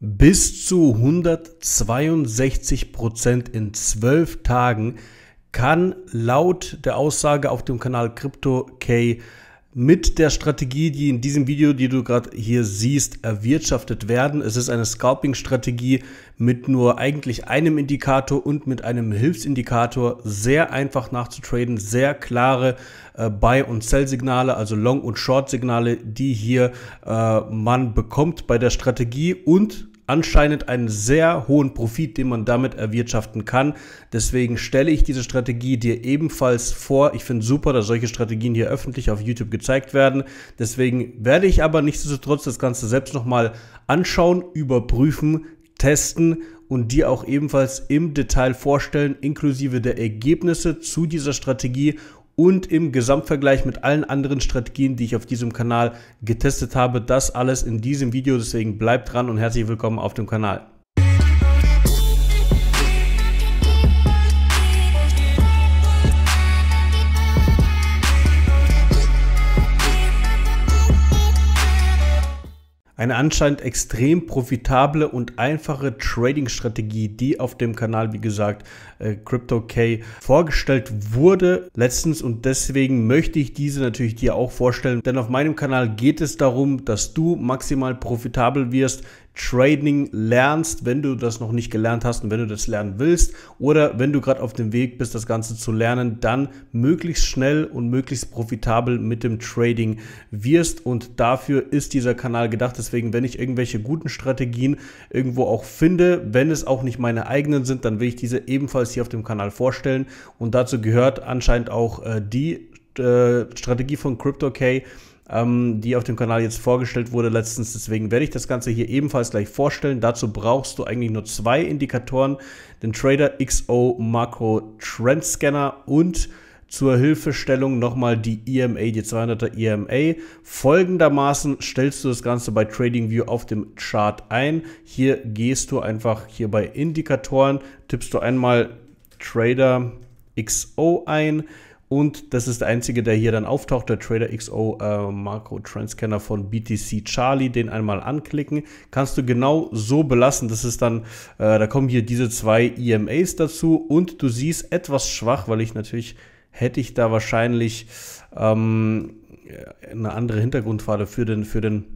bis zu 162 Prozent in zwölf Tagen kann laut der Aussage auf dem Kanal Crypto K mit der Strategie, die in diesem Video, die du gerade hier siehst, erwirtschaftet werden. Es ist eine Scalping-Strategie mit nur eigentlich einem Indikator und mit einem Hilfsindikator. Sehr einfach nachzutraden, sehr klare äh, Buy- und Sell-Signale, also Long- und Short-Signale, die hier äh, man bekommt bei der Strategie und anscheinend einen sehr hohen Profit, den man damit erwirtschaften kann. Deswegen stelle ich diese Strategie dir ebenfalls vor. Ich finde super, dass solche Strategien hier öffentlich auf YouTube gezeigt werden. Deswegen werde ich aber nichtsdestotrotz das Ganze selbst nochmal anschauen, überprüfen, testen und dir auch ebenfalls im Detail vorstellen, inklusive der Ergebnisse zu dieser Strategie und im Gesamtvergleich mit allen anderen Strategien, die ich auf diesem Kanal getestet habe. Das alles in diesem Video, deswegen bleibt dran und herzlich willkommen auf dem Kanal. Eine anscheinend extrem profitable und einfache Trading-Strategie, die auf dem Kanal, wie gesagt, äh, CryptoK vorgestellt wurde letztens und deswegen möchte ich diese natürlich dir auch vorstellen, denn auf meinem Kanal geht es darum, dass du maximal profitabel wirst, Trading lernst, wenn du das noch nicht gelernt hast und wenn du das lernen willst oder wenn du gerade auf dem Weg bist, das Ganze zu lernen, dann möglichst schnell und möglichst profitabel mit dem Trading wirst und dafür ist dieser Kanal gedacht. Deswegen, wenn ich irgendwelche guten Strategien irgendwo auch finde, wenn es auch nicht meine eigenen sind, dann will ich diese ebenfalls hier auf dem Kanal vorstellen und dazu gehört anscheinend auch äh, die äh, Strategie von CryptoK, ähm, die auf dem Kanal jetzt vorgestellt wurde letztens. Deswegen werde ich das Ganze hier ebenfalls gleich vorstellen. Dazu brauchst du eigentlich nur zwei Indikatoren, den Trader XO Macro Trend Scanner und zur Hilfestellung nochmal die EMA, die 200er EMA. Folgendermaßen stellst du das Ganze bei TradingView auf dem Chart ein. Hier gehst du einfach hier bei Indikatoren, tippst du einmal Trader XO ein, und das ist der einzige, der hier dann auftaucht, der Trader XO äh, Marco Transcanner von BTC Charlie. Den einmal anklicken. Kannst du genau so belassen. Das ist dann, äh, da kommen hier diese zwei EMAs dazu. Und du siehst etwas schwach, weil ich natürlich, hätte ich da wahrscheinlich ähm, eine andere Hintergrundfarbe für den, für den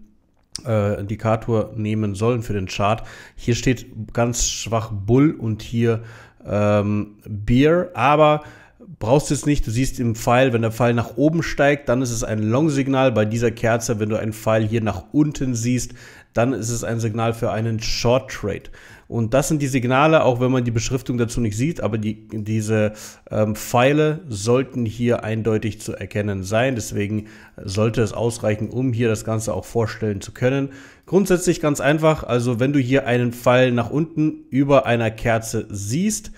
äh, Indikator nehmen sollen für den Chart. Hier steht ganz schwach Bull und hier ähm, Beer, aber brauchst du es nicht. Du siehst im Pfeil, wenn der Pfeil nach oben steigt, dann ist es ein Long-Signal. Bei dieser Kerze, wenn du einen Pfeil hier nach unten siehst, dann ist es ein Signal für einen Short Trade. Und das sind die Signale, auch wenn man die Beschriftung dazu nicht sieht, aber die, diese ähm, Pfeile sollten hier eindeutig zu erkennen sein. Deswegen sollte es ausreichen, um hier das Ganze auch vorstellen zu können. Grundsätzlich ganz einfach, also wenn du hier einen Pfeil nach unten über einer Kerze siehst,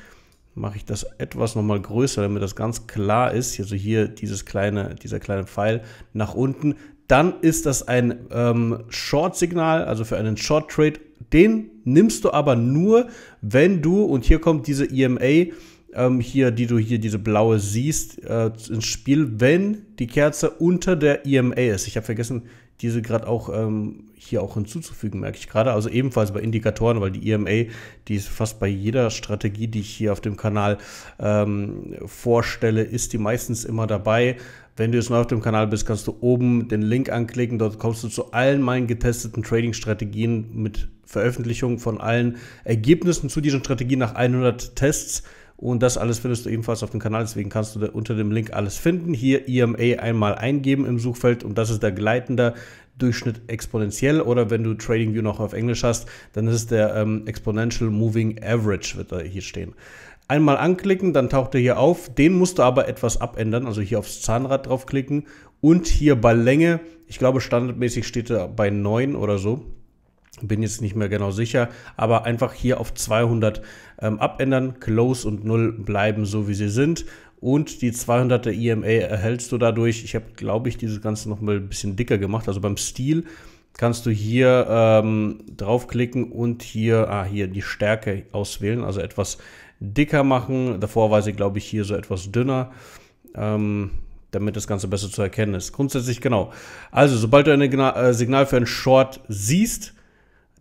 mache ich das etwas nochmal größer, damit das ganz klar ist. Also hier dieses kleine, dieser kleine Pfeil nach unten. Dann ist das ein ähm, Short-Signal, also für einen Short-Trade. Den nimmst du aber nur, wenn du, und hier kommt diese EMA, ähm, hier, die du hier, diese blaue siehst, äh, ins Spiel, wenn die Kerze unter der EMA ist. Ich habe vergessen, diese gerade auch ähm, hier auch hinzuzufügen, merke ich gerade. Also ebenfalls bei Indikatoren, weil die EMA, die ist fast bei jeder Strategie, die ich hier auf dem Kanal ähm, vorstelle, ist die meistens immer dabei. Wenn du jetzt neu auf dem Kanal bist, kannst du oben den Link anklicken. Dort kommst du zu allen meinen getesteten Trading-Strategien mit Veröffentlichung von allen Ergebnissen zu diesen Strategien nach 100 Tests. Und das alles findest du ebenfalls auf dem Kanal, deswegen kannst du unter dem Link alles finden. Hier EMA einmal eingeben im Suchfeld und das ist der gleitende Durchschnitt exponentiell oder wenn du TradingView noch auf Englisch hast, dann ist es der ähm, Exponential Moving Average, wird da hier stehen. Einmal anklicken, dann taucht er hier auf. Den musst du aber etwas abändern, also hier aufs Zahnrad draufklicken und hier bei Länge, ich glaube standardmäßig steht er bei 9 oder so bin jetzt nicht mehr genau sicher, aber einfach hier auf 200 ähm, abändern, Close und 0 bleiben so wie sie sind und die 200er EMA erhältst du dadurch. Ich habe, glaube ich, dieses Ganze nochmal ein bisschen dicker gemacht, also beim Stil kannst du hier ähm, draufklicken und hier, ah, hier die Stärke auswählen, also etwas dicker machen. Davor war sie, glaube ich, hier so etwas dünner. Ähm, damit das Ganze besser zu erkennen ist. Grundsätzlich genau. Also, sobald du ein äh, Signal für einen Short siehst,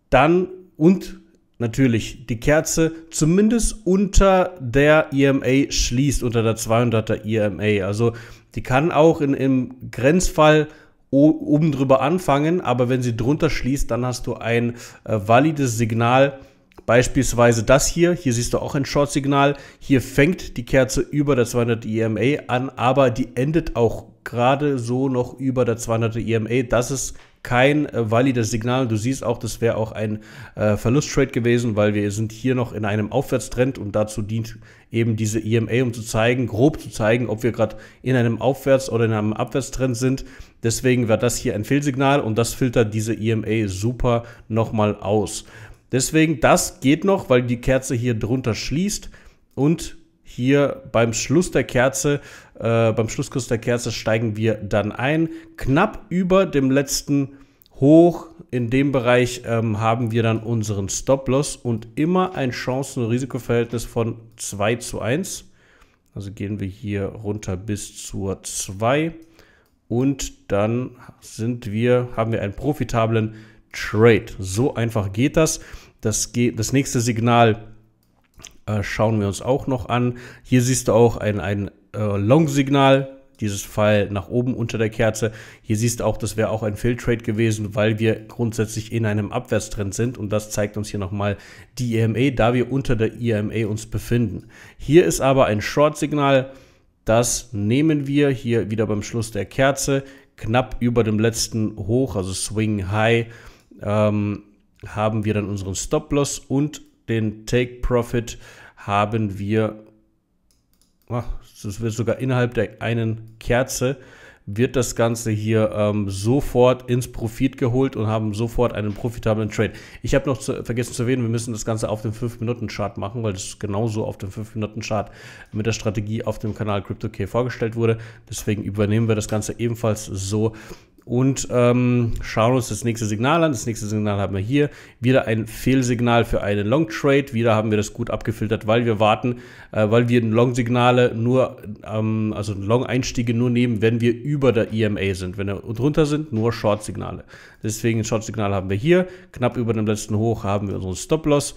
dann und natürlich die Kerze zumindest unter der EMA schließt, unter der 200er EMA. Also die kann auch in, im Grenzfall oben drüber anfangen, aber wenn sie drunter schließt, dann hast du ein äh, valides Signal. Beispielsweise das hier, hier siehst du auch ein Short-Signal. Hier fängt die Kerze über der 200 EMA an, aber die endet auch gerade so noch über der 200 EMA. Das ist kein äh, valides Signal. Du siehst auch, das wäre auch ein äh, Verlusttrade gewesen, weil wir sind hier noch in einem Aufwärtstrend und dazu dient eben diese EMA, um zu zeigen, grob zu zeigen, ob wir gerade in einem Aufwärts- oder in einem Abwärtstrend sind. Deswegen war das hier ein Fehlsignal und das filtert diese EMA super nochmal aus. Deswegen, das geht noch, weil die Kerze hier drunter schließt und hier beim Schluss der Kerze, äh, beim Schlusskurs der Kerze steigen wir dann ein. Knapp über dem letzten Hoch in dem Bereich ähm, haben wir dann unseren Stop-Loss und immer ein Chancen- und Risikoverhältnis von 2 zu 1. Also gehen wir hier runter bis zur 2 und dann sind wir, haben wir einen profitablen Trade. So einfach geht das. Das, geht, das nächste Signal äh, schauen wir uns auch noch an. Hier siehst du auch ein, ein äh, Long-Signal, dieses Pfeil nach oben unter der Kerze. Hier siehst du auch, das wäre auch ein Fail-Trade gewesen, weil wir grundsätzlich in einem Abwärtstrend sind und das zeigt uns hier nochmal die EMA, da wir unter der EMA uns befinden. Hier ist aber ein Short-Signal, das nehmen wir hier wieder beim Schluss der Kerze, knapp über dem letzten Hoch, also Swing High, ähm, haben wir dann unseren Stop-Loss und den Take Profit haben wir, ah, das wird sogar innerhalb der einen Kerze, wird das Ganze hier ähm, sofort ins Profit geholt und haben sofort einen profitablen Trade. Ich habe noch zu, vergessen zu erwähnen, wir müssen das Ganze auf dem 5-Minuten-Chart machen, weil es genauso auf dem 5-Minuten-Chart mit der Strategie auf dem Kanal CryptoK vorgestellt wurde. Deswegen übernehmen wir das Ganze ebenfalls so und ähm, schauen uns das nächste Signal an. Das nächste Signal haben wir hier. Wieder ein Fehlsignal für einen Long Trade. Wieder haben wir das gut abgefiltert, weil wir warten, äh, weil wir Long-Signale nur, ähm, also Long-Einstiege nur nehmen, wenn wir über der EMA sind. Wenn wir drunter sind, nur Short-Signale. Deswegen ein Short-Signal haben wir hier. Knapp über dem letzten Hoch haben wir unseren Stop-Loss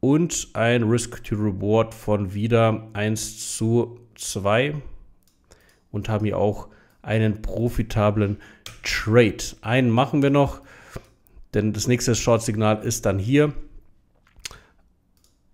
und ein Risk-to-Reward von wieder 1 zu 2 und haben hier auch einen profitablen Trade. Einen machen wir noch, denn das nächste Short-Signal ist dann hier.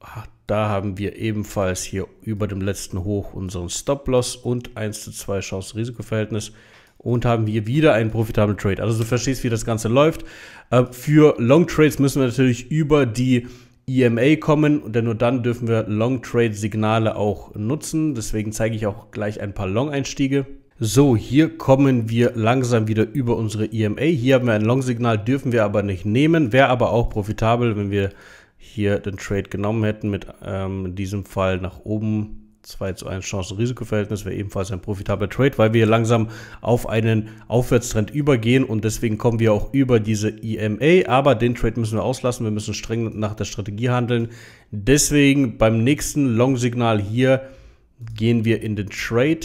Ah, da haben wir ebenfalls hier über dem letzten Hoch unseren Stop-Loss und 1 zu 2 Chance-Risikoverhältnis und haben hier wieder einen profitablen Trade. Also du verstehst, wie das Ganze läuft. Äh, für Long Trades müssen wir natürlich über die EMA kommen, denn nur dann dürfen wir Long Trade Signale auch nutzen. Deswegen zeige ich auch gleich ein paar Long Einstiege. So, hier kommen wir langsam wieder über unsere EMA. Hier haben wir ein Long-Signal, dürfen wir aber nicht nehmen. Wäre aber auch profitabel, wenn wir hier den Trade genommen hätten. Mit ähm, in diesem Fall nach oben 2 zu 1 Chancen-Risikoverhältnis wäre ebenfalls ein profitabler Trade, weil wir langsam auf einen Aufwärtstrend übergehen und deswegen kommen wir auch über diese EMA. Aber den Trade müssen wir auslassen. Wir müssen streng nach der Strategie handeln. Deswegen beim nächsten Long-Signal hier gehen wir in den Trade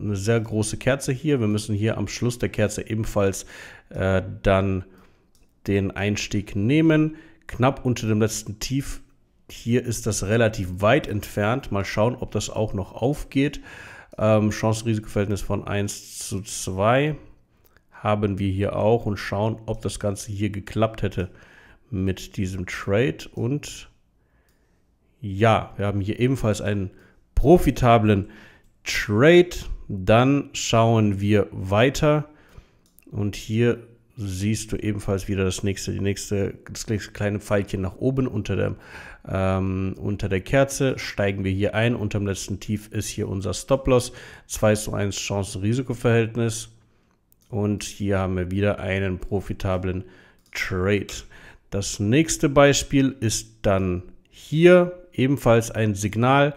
eine sehr große Kerze hier. Wir müssen hier am Schluss der Kerze ebenfalls äh, dann den Einstieg nehmen. Knapp unter dem letzten Tief. Hier ist das relativ weit entfernt. Mal schauen, ob das auch noch aufgeht. Ähm, Chancen-Risiko-Verhältnis von 1 zu 2 haben wir hier auch und schauen, ob das Ganze hier geklappt hätte mit diesem Trade. Und ja, wir haben hier ebenfalls einen profitablen Trade. Dann schauen wir weiter. Und hier siehst du ebenfalls wieder das nächste, die nächste, das nächste kleine Pfeilchen nach oben unter der, ähm, unter der Kerze. Steigen wir hier ein. Unterm letzten Tief ist hier unser Stop-Loss. 2 zu 1 Chancen-Risikoverhältnis. Und hier haben wir wieder einen profitablen Trade. Das nächste Beispiel ist dann hier ebenfalls ein Signal.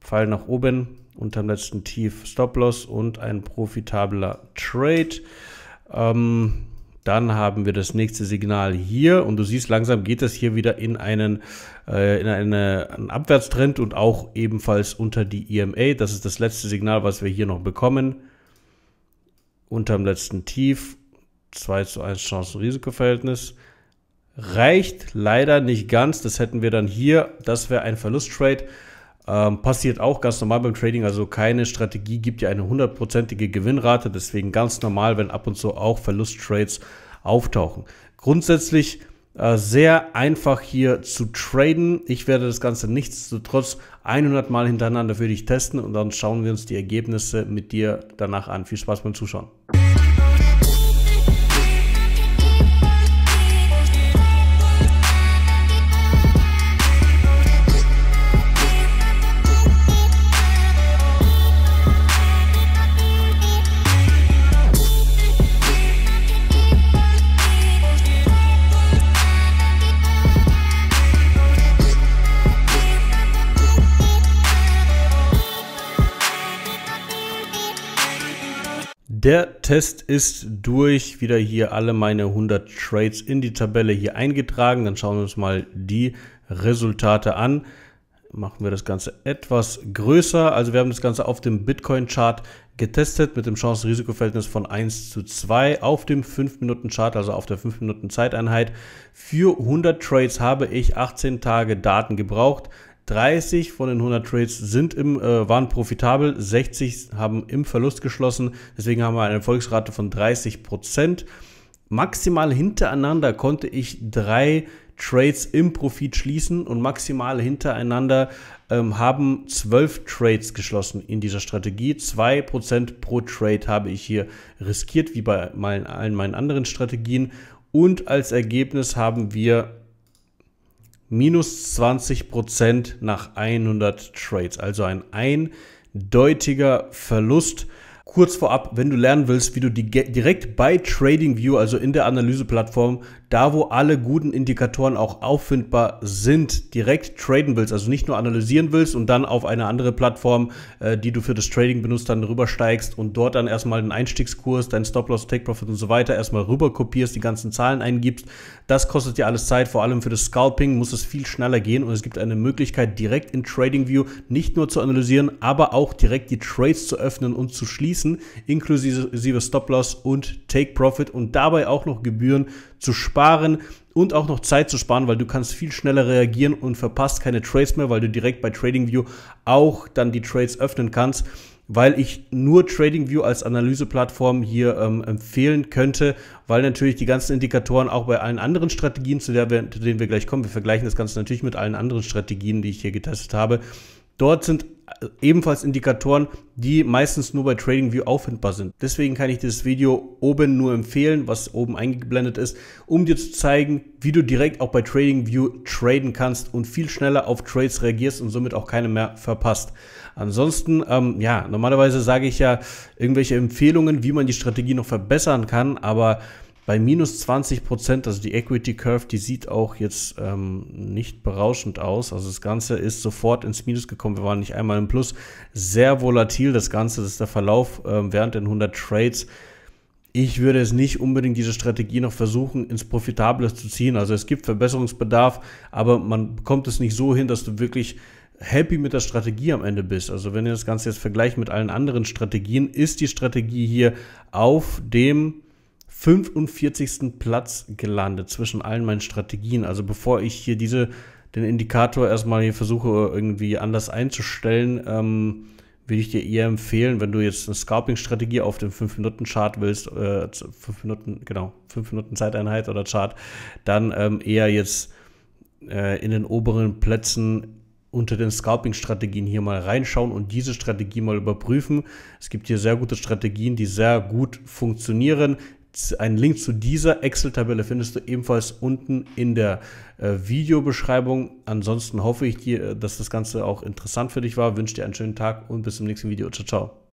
Pfeil nach oben, unterm letzten Tief Stop-Loss und ein profitabler Trade. Ähm, dann haben wir das nächste Signal hier und du siehst, langsam geht das hier wieder in einen, äh, in eine, einen Abwärtstrend und auch ebenfalls unter die EMA. Das ist das letzte Signal, was wir hier noch bekommen. Unterm letzten Tief 2 zu 1 Chancen-Risikoverhältnis. Reicht leider nicht ganz. Das hätten wir dann hier. Das wäre ein Verlusttrade. trade ähm, passiert auch ganz normal beim Trading, also keine Strategie gibt ja eine hundertprozentige Gewinnrate, deswegen ganz normal, wenn ab und zu auch Verlusttrades auftauchen. Grundsätzlich äh, sehr einfach hier zu traden. Ich werde das Ganze nichtsdestotrotz 100 Mal hintereinander für dich testen und dann schauen wir uns die Ergebnisse mit dir danach an. Viel Spaß beim Zuschauen. Der Test ist durch. Wieder hier alle meine 100 Trades in die Tabelle hier eingetragen. Dann schauen wir uns mal die Resultate an. Machen wir das Ganze etwas größer. Also wir haben das Ganze auf dem Bitcoin-Chart getestet mit dem chancen risiko verhältnis von 1 zu 2 auf dem 5-Minuten-Chart, also auf der 5-Minuten-Zeiteinheit. Für 100 Trades habe ich 18 Tage Daten gebraucht. 30 von den 100 Trades sind im, äh, waren profitabel, 60 haben im Verlust geschlossen. Deswegen haben wir eine Erfolgsrate von 30 Prozent. Maximal hintereinander konnte ich drei Trades im Profit schließen und maximal hintereinander ähm, haben zwölf Trades geschlossen in dieser Strategie. 2% pro Trade habe ich hier riskiert, wie bei meinen, allen meinen anderen Strategien. Und als Ergebnis haben wir minus 20% nach 100 Trades. Also ein eindeutiger Verlust. Kurz vorab, wenn du lernen willst, wie du die direkt bei TradingView, also in der Analyseplattform, da wo alle guten Indikatoren auch auffindbar sind, direkt traden willst, also nicht nur analysieren willst und dann auf eine andere Plattform, äh, die du für das Trading benutzt, dann rübersteigst und dort dann erstmal den Einstiegskurs, deinen Stop-Loss, Take-Profit und so weiter erstmal rüber kopierst, die ganzen Zahlen eingibst. Das kostet dir alles Zeit, vor allem für das Scalping muss es viel schneller gehen und es gibt eine Möglichkeit, direkt in TradingView nicht nur zu analysieren, aber auch direkt die Trades zu öffnen und zu schließen, inklusive Stop-Loss und Take-Profit und dabei auch noch Gebühren zu sparen und auch noch Zeit zu sparen, weil du kannst viel schneller reagieren und verpasst keine Trades mehr, weil du direkt bei TradingView auch dann die Trades öffnen kannst weil ich nur TradingView als Analyseplattform hier ähm, empfehlen könnte, weil natürlich die ganzen Indikatoren auch bei allen anderen Strategien, zu, der wir, zu denen wir gleich kommen, wir vergleichen das Ganze natürlich mit allen anderen Strategien, die ich hier getestet habe, Dort sind äh, ebenfalls Indikatoren, die meistens nur bei TradingView auffindbar sind. Deswegen kann ich dieses Video oben nur empfehlen, was oben eingeblendet ist, um dir zu zeigen, wie du direkt auch bei TradingView traden kannst und viel schneller auf Trades reagierst und somit auch keine mehr verpasst. Ansonsten, ähm, ja, normalerweise sage ich ja irgendwelche Empfehlungen, wie man die Strategie noch verbessern kann, aber bei minus 20 Prozent, also die Equity Curve, die sieht auch jetzt ähm, nicht berauschend aus. Also das Ganze ist sofort ins Minus gekommen. Wir waren nicht einmal im Plus. Sehr volatil das Ganze, das ist der Verlauf ähm, während den 100 Trades. Ich würde es nicht unbedingt diese Strategie noch versuchen, ins Profitable zu ziehen. Also es gibt Verbesserungsbedarf, aber man bekommt es nicht so hin, dass du wirklich happy mit der Strategie am Ende bist. Also wenn ihr das Ganze jetzt vergleicht mit allen anderen Strategien, ist die Strategie hier auf dem 45. Platz gelandet zwischen allen meinen Strategien. Also bevor ich hier diese, den Indikator erstmal hier versuche irgendwie anders einzustellen, ähm, würde ich dir eher empfehlen, wenn du jetzt eine Scalping-Strategie auf dem 5-Minuten-Chart willst, äh, 5 Minuten, genau, 5 Minuten Zeiteinheit oder Chart, dann ähm, eher jetzt äh, in den oberen Plätzen unter den Scalping-Strategien hier mal reinschauen und diese Strategie mal überprüfen. Es gibt hier sehr gute Strategien, die sehr gut funktionieren, einen Link zu dieser Excel-Tabelle findest du ebenfalls unten in der äh, Videobeschreibung. Ansonsten hoffe ich dir, dass das Ganze auch interessant für dich war. Wünsche dir einen schönen Tag und bis zum nächsten Video. Ciao, ciao.